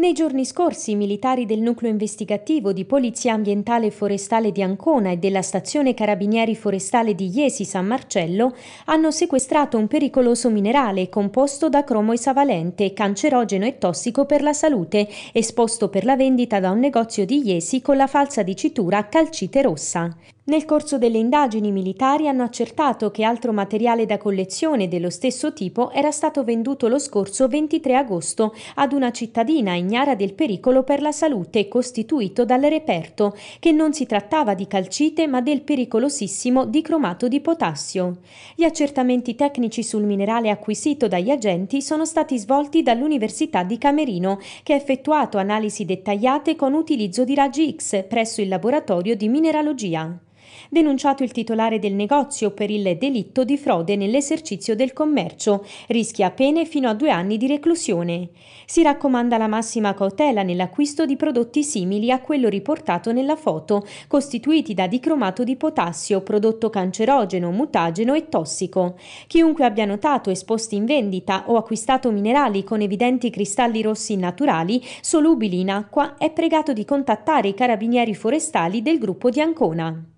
Nei giorni scorsi i militari del nucleo investigativo di Polizia Ambientale e Forestale di Ancona e della Stazione Carabinieri Forestale di Iesi San Marcello hanno sequestrato un pericoloso minerale composto da cromo esavalente, cancerogeno e tossico per la salute, esposto per la vendita da un negozio di Iesi con la falsa dicitura calcite rossa. Nel corso delle indagini militari hanno accertato che altro materiale da collezione dello stesso tipo era stato venduto lo scorso 23 agosto ad una cittadina ignara del pericolo per la salute costituito dal reperto, che non si trattava di calcite ma del pericolosissimo dicromato di potassio. Gli accertamenti tecnici sul minerale acquisito dagli agenti sono stati svolti dall'Università di Camerino, che ha effettuato analisi dettagliate con utilizzo di raggi X presso il laboratorio di mineralogia. Denunciato il titolare del negozio per il delitto di frode nell'esercizio del commercio, rischia pene fino a due anni di reclusione. Si raccomanda la massima cautela nell'acquisto di prodotti simili a quello riportato nella foto, costituiti da dicromato di potassio, prodotto cancerogeno, mutageno e tossico. Chiunque abbia notato esposti in vendita o acquistato minerali con evidenti cristalli rossi naturali, solubili in acqua, è pregato di contattare i carabinieri forestali del gruppo di Ancona.